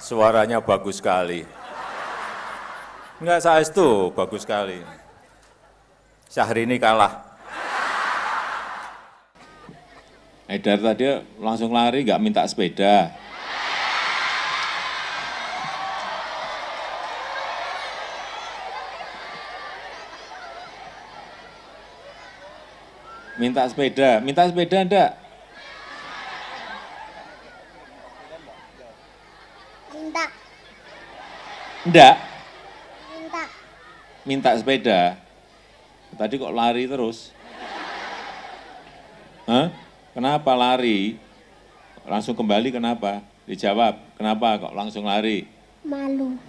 suaranya bagus sekali. Enggak saya itu bagus sekali. Syahrini kalah. Edar eh, tadi langsung lari, enggak minta sepeda. Minta sepeda, minta sepeda enggak? enggak? Minta. Minta sepeda. Tadi kok lari terus? Hah? Kenapa lari? Langsung kembali kenapa? Dijawab, kenapa kok langsung lari? Malu.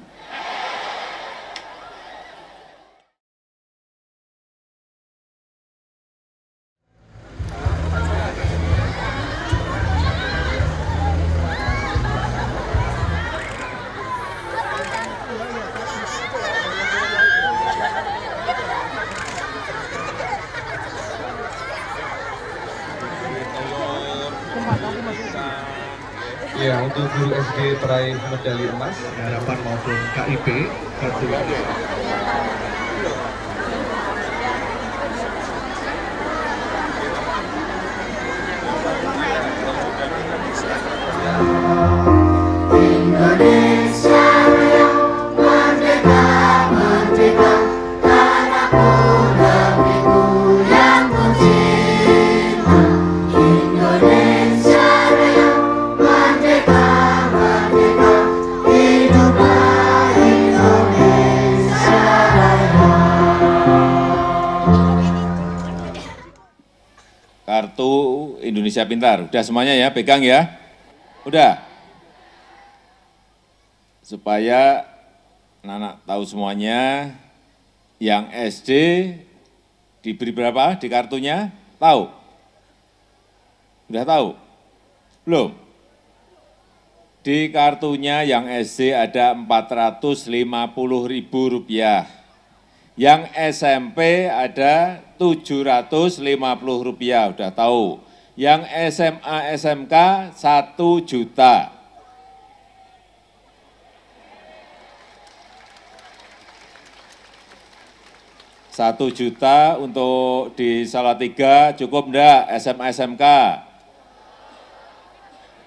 Ya, untuk guru SD peraih medali emas harapan maupun KIP kartu Indonesia Pintar. Udah semuanya ya, pegang ya. Udah. Supaya anak tahu semuanya, yang SD diberi berapa di kartunya? Tahu? Udah tahu? Belum? Di kartunya yang SD ada Rp450.000. Yang SMP ada rp 750000 Udah tahu? yang SMA SMK 1 juta. Satu juta untuk di Salatiga cukup enggak SMA SMK?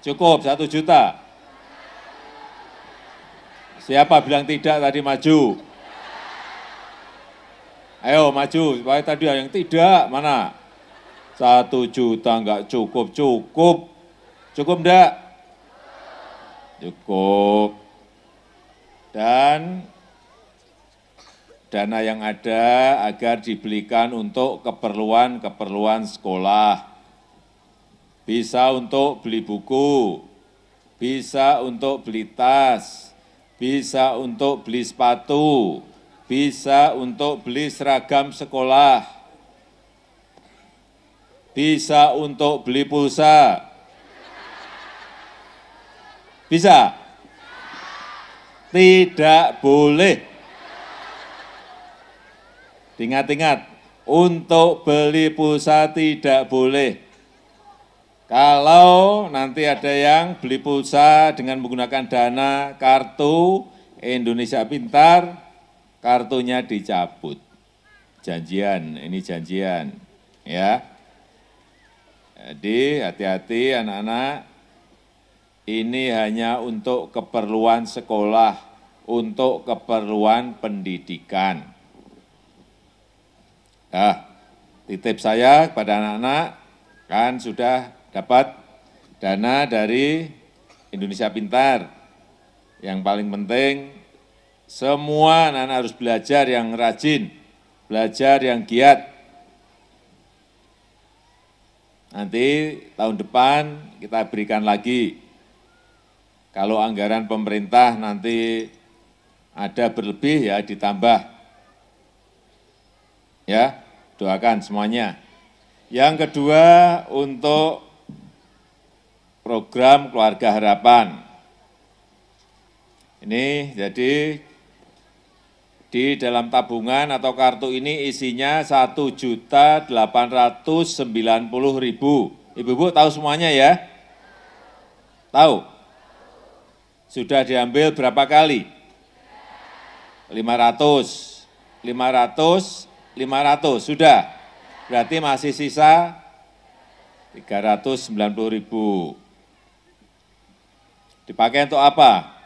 Cukup satu juta. Siapa bilang tidak tadi maju? Ayo maju, supaya tadi yang tidak, mana? Satu juta enggak cukup, cukup. Cukup enggak? Cukup. Dan dana yang ada agar dibelikan untuk keperluan-keperluan sekolah. Bisa untuk beli buku, bisa untuk beli tas, bisa untuk beli sepatu, bisa untuk beli seragam sekolah, bisa untuk beli pulsa. Bisa? Tidak boleh. Ingat-ingat, untuk beli pulsa tidak boleh. Kalau nanti ada yang beli pulsa dengan menggunakan dana kartu Indonesia Pintar, kartunya dicabut. Janjian, ini janjian. Ya jadi hati-hati anak-anak, ini hanya untuk keperluan sekolah, untuk keperluan pendidikan. Nah, titip saya kepada anak-anak, kan sudah dapat dana dari Indonesia Pintar. Yang paling penting, semua anak-anak harus belajar yang rajin, belajar yang giat, nanti tahun depan kita berikan lagi. Kalau anggaran pemerintah nanti ada berlebih ya ditambah. Ya, doakan semuanya. Yang kedua untuk program Keluarga Harapan. Ini jadi di dalam tabungan atau kartu ini isinya satu juta delapan ratus sembilan puluh ribu Ibu-ibu tahu semuanya ya? Tahu? Sudah diambil berapa kali? lima lima ratus ratus lima ratus Sudah. Berarti masih sisa tiga ratus sembilan puluh ribu Dipakai untuk apa?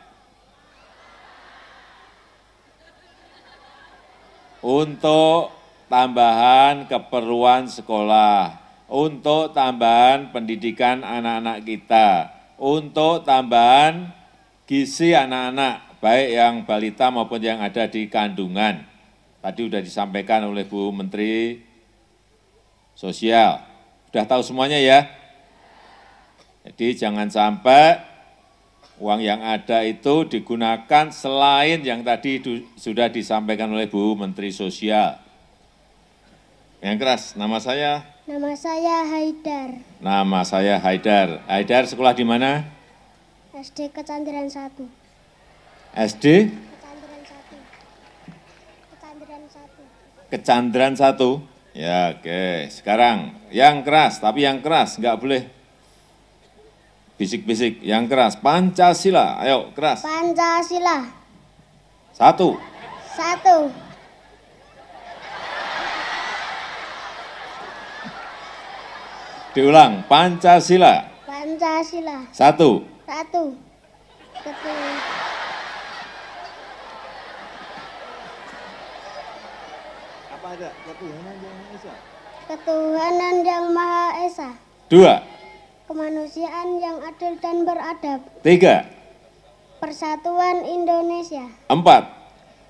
untuk tambahan keperluan sekolah, untuk tambahan pendidikan anak-anak kita, untuk tambahan gizi anak-anak, baik yang balita maupun yang ada di kandungan. Tadi sudah disampaikan oleh Bu Menteri Sosial. Sudah tahu semuanya ya? Jadi jangan sampai uang yang ada itu digunakan selain yang tadi sudah disampaikan oleh Bu Menteri Sosial. Yang keras, nama saya? Nama saya Haidar. Nama saya Haidar. Haidar sekolah di mana? SD Kecandiran 1. SD? Kecandiran 1. Kecandiran 1. Kecandiran 1? Ya oke, okay. sekarang yang keras, tapi yang keras, nggak boleh Bisik-bisik yang keras. Pancasila. Ayo keras. Pancasila. Satu. Satu. Diulang. Pancasila. Pancasila. Satu. Satu. Satu. ketuhanan yang maha esa? Ketuhanan yang maha esa. Dua kemanusiaan yang adil dan beradab. Tiga. Persatuan Indonesia. Empat.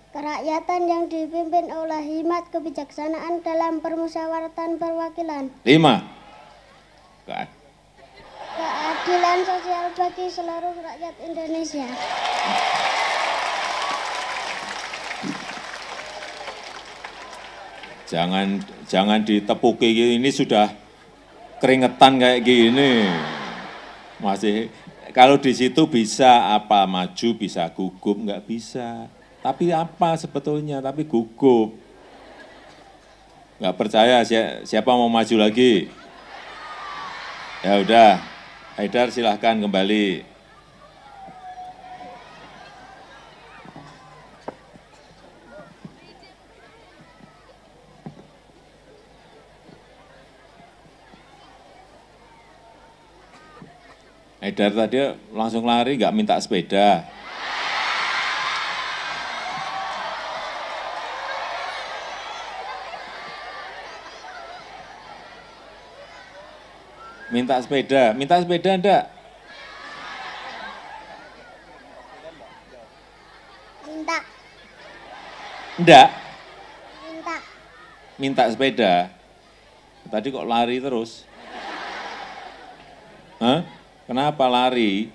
Kerakyatan yang dipimpin oleh himat kebijaksanaan dalam permusyawaratan perwakilan. Lima. Keadilan. Keadilan sosial bagi seluruh rakyat Indonesia. Jangan jangan ditepuki ini sudah keringetan kayak gini. Masih kalau di situ bisa apa maju, bisa gugup, nggak bisa. Tapi apa sebetulnya? Tapi gugup. Nggak percaya siapa mau maju lagi? Ya udah, Haidar silahkan kembali. Edar tadi langsung lari, nggak minta sepeda. Minta sepeda, minta sepeda enggak? Minta. Enggak? Minta. Minta sepeda? Tadi kok lari terus? Hah? kenapa lari?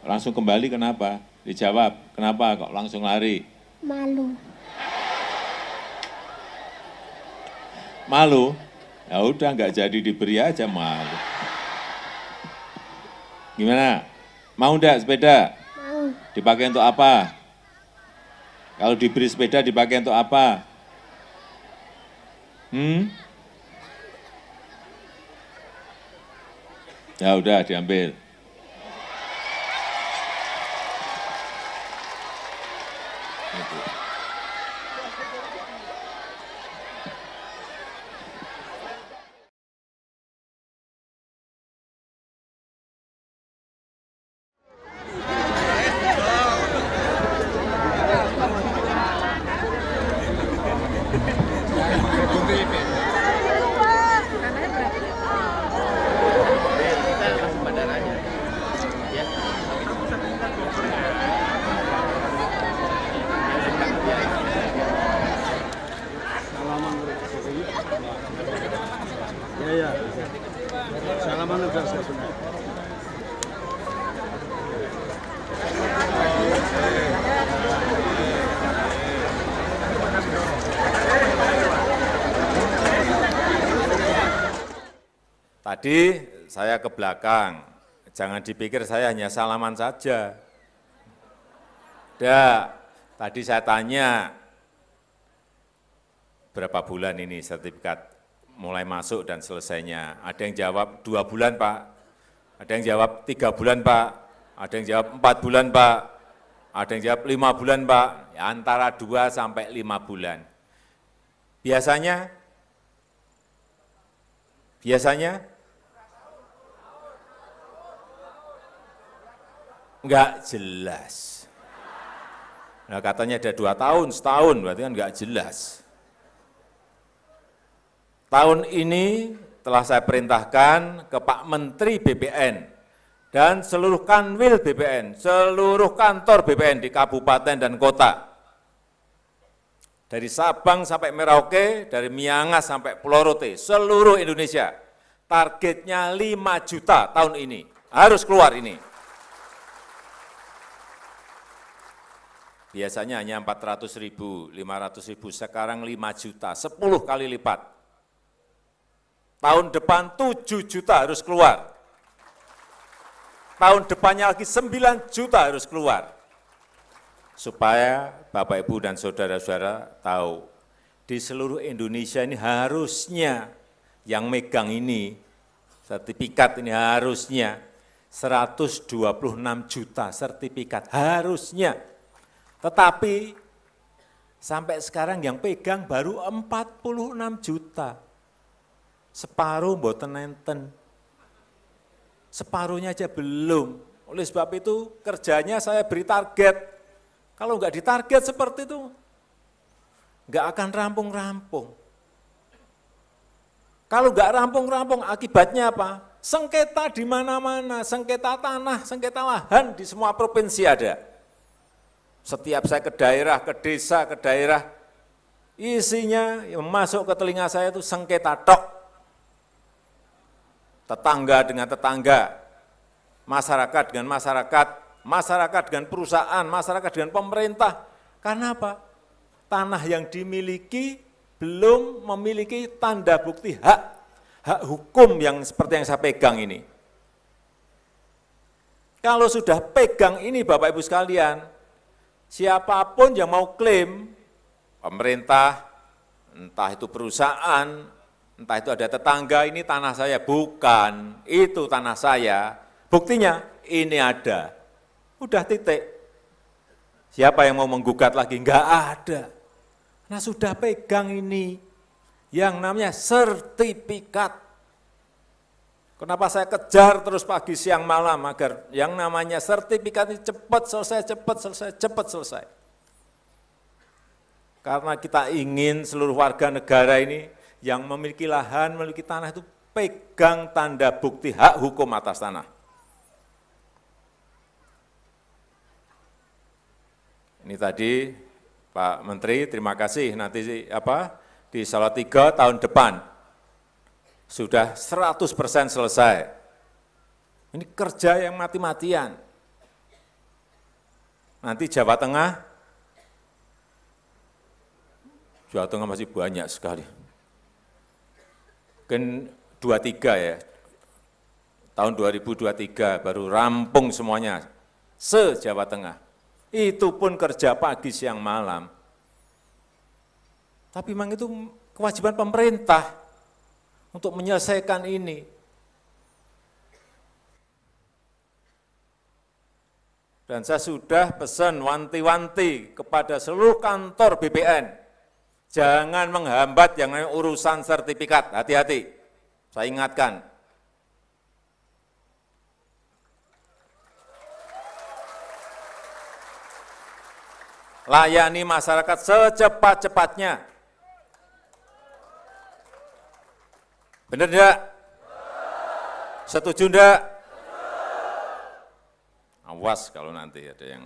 Langsung kembali kenapa? Dijawab, kenapa kok langsung lari? Malu. Malu? Ya udah nggak jadi diberi aja malu. Gimana? Mau ndak sepeda? Mau. Dipakai untuk apa? Kalau diberi sepeda dipakai untuk apa? Hmm? au dati ya mbele Iya. Tadi saya ke belakang, jangan dipikir saya hanya salaman saja. Tidak, tadi saya tanya, berapa bulan ini sertifikat mulai masuk dan selesainya. Ada yang jawab dua bulan Pak, ada yang jawab tiga bulan Pak, ada yang jawab empat bulan Pak, ada yang jawab lima bulan Pak, ya, antara dua sampai lima bulan. Biasanya, biasanya enggak jelas. Nah katanya ada dua tahun, setahun, berarti kan enggak jelas. Tahun ini telah saya perintahkan ke Pak Menteri BPN dan seluruh kanwil BPN, seluruh kantor BPN di kabupaten dan kota. Dari Sabang sampai Merauke, dari Miangas sampai Pulau Rote, seluruh Indonesia. Targetnya 5 juta tahun ini, harus keluar ini. Biasanya hanya 400 ribu, 500 ribu, sekarang 5 juta, 10 kali lipat. Tahun depan 7 juta harus keluar. Tahun depannya lagi 9 juta harus keluar. Supaya Bapak, Ibu, dan Saudara-saudara tahu, di seluruh Indonesia ini harusnya yang megang ini, sertifikat ini harusnya 126 juta sertifikat, harusnya. Tetapi sampai sekarang yang pegang baru 46 juta. Separuh mboten nenten. Separuhnya aja belum. Oleh sebab itu kerjanya saya beri target. Kalau enggak ditarget seperti itu, enggak akan rampung-rampung. Kalau enggak rampung-rampung akibatnya apa? Sengketa di mana-mana, sengketa tanah, sengketa lahan di semua provinsi ada. Setiap saya ke daerah, ke desa, ke daerah, isinya yang masuk ke telinga saya itu sengketa tok tetangga dengan tetangga, masyarakat dengan masyarakat, masyarakat dengan perusahaan, masyarakat dengan pemerintah. Karena apa? Tanah yang dimiliki belum memiliki tanda bukti hak, hak hukum yang seperti yang saya pegang ini. Kalau sudah pegang ini Bapak Ibu sekalian, siapapun yang mau klaim, pemerintah, entah itu perusahaan, entah itu ada tetangga, ini tanah saya, bukan, itu tanah saya. Buktinya ini ada. Udah titik. Siapa yang mau menggugat lagi? Enggak ada. Nah sudah pegang ini yang namanya sertifikat. Kenapa saya kejar terus pagi, siang, malam agar yang namanya sertifikat ini cepat selesai, cepat selesai, cepat selesai. Karena kita ingin seluruh warga negara ini yang memiliki lahan, memiliki tanah itu pegang tanda bukti hak hukum atas tanah. Ini tadi Pak Menteri, terima kasih nanti apa di Salatiga tahun depan sudah 100% selesai. Ini kerja yang mati-matian. Nanti Jawa Tengah, Jawa Tengah masih banyak sekali mungkin 23 ya, tahun 2023 baru rampung semuanya, se-Jawa Tengah. Itu pun kerja pagi, siang, malam. Tapi memang itu kewajiban pemerintah untuk menyelesaikan ini. Dan saya sudah pesan wanti-wanti kepada seluruh kantor BPN Jangan menghambat yang namanya urusan sertifikat, hati-hati. Saya ingatkan. Layani masyarakat secepat-cepatnya. Benar enggak? Setuju enggak? Awas kalau nanti ada yang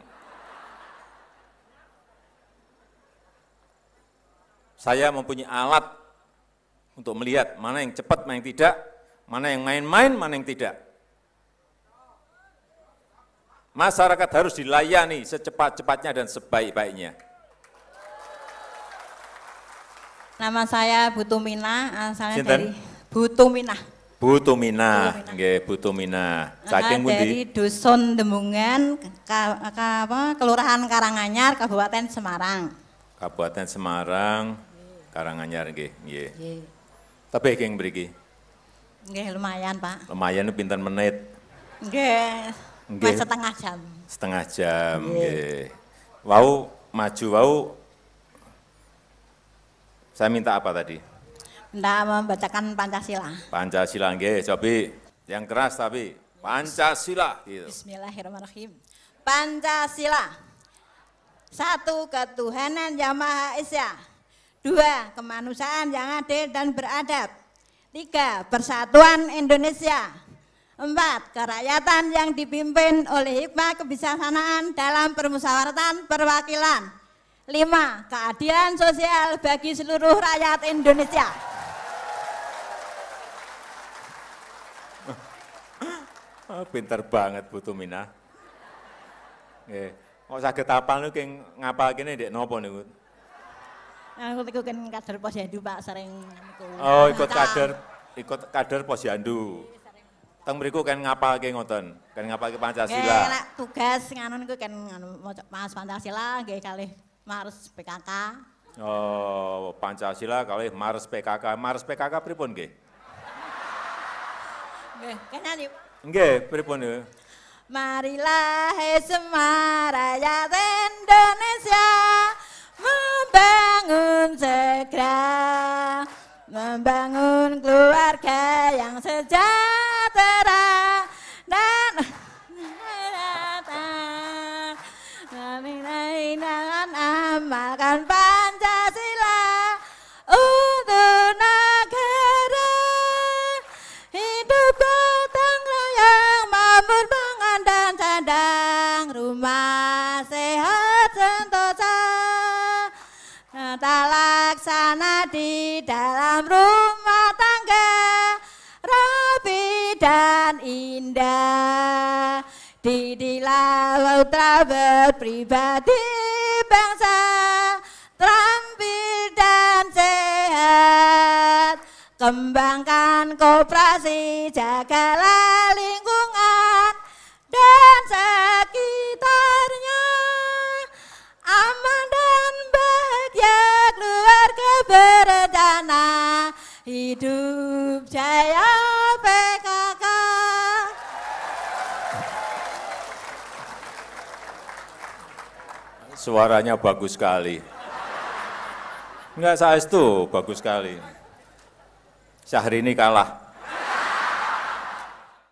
saya mempunyai alat untuk melihat mana yang cepat, mana yang tidak, mana yang main-main, mana yang tidak. Masyarakat harus dilayani secepat-cepatnya dan sebaik-baiknya. Nama saya Butumina, asalnya Sinten? dari Butumina. Butumina, nggih Butumina. Saking Saya Dari Dusun Demungan, ka, ka, apa, Kelurahan Karanganyar, Kabupaten Semarang. Kabupaten Semarang. Karanganyar nggih, nggih. Nggih. Tebih beri mriki. Nggih, lumayan, Pak. Lumayan pinten menit? Nggih. Nggih. setengah jam. Setengah jam, nggih. Wau maju wow. saya minta apa tadi? Minta membacakan Pancasila. Pancasila, nggih, Coba, Yang keras tapi Pancasila. Gitu. Bismillahirrahmanirrahim. Pancasila. Satu ketuhanan yang Maha Esa Dua, kemanusiaan yang adil dan beradab. Tiga, persatuan Indonesia. Empat, kerakyatan yang dipimpin oleh hikmah kebijaksanaan dalam permusyawaratan perwakilan. Lima, keadilan sosial bagi seluruh rakyat Indonesia. Oh, pinter banget Bu Tumina. nggak Kok ketapal lu ngapa ngapal dek ndek nopo nih. Aku ikutin kan kader posyandu Pak sering Oh, ikut kader ikut kader posyandu. Teng beriku kan ngapalke ngoten, kan ke Pancasila. Nggih, nek tugas kan ngono gue kan mau Mas Pancasila gak kali Mars PKK. Oh, Pancasila kali Mars PKK. Mars PKK pripun Gak, kan nanti. Gak, pripun ya. Marilah hei semua rakyat Indonesia membangun segera membangun keluarga yang sejahtera di dalam rumah tangga rapi dan indah didilah lautra berpribadi bangsa terampil dan sehat kembangkan koperasi jagalah lingkungan dan sehat sana hidup jaya PKK suaranya bagus sekali enggak saya itu bagus sekali Syahrini kalah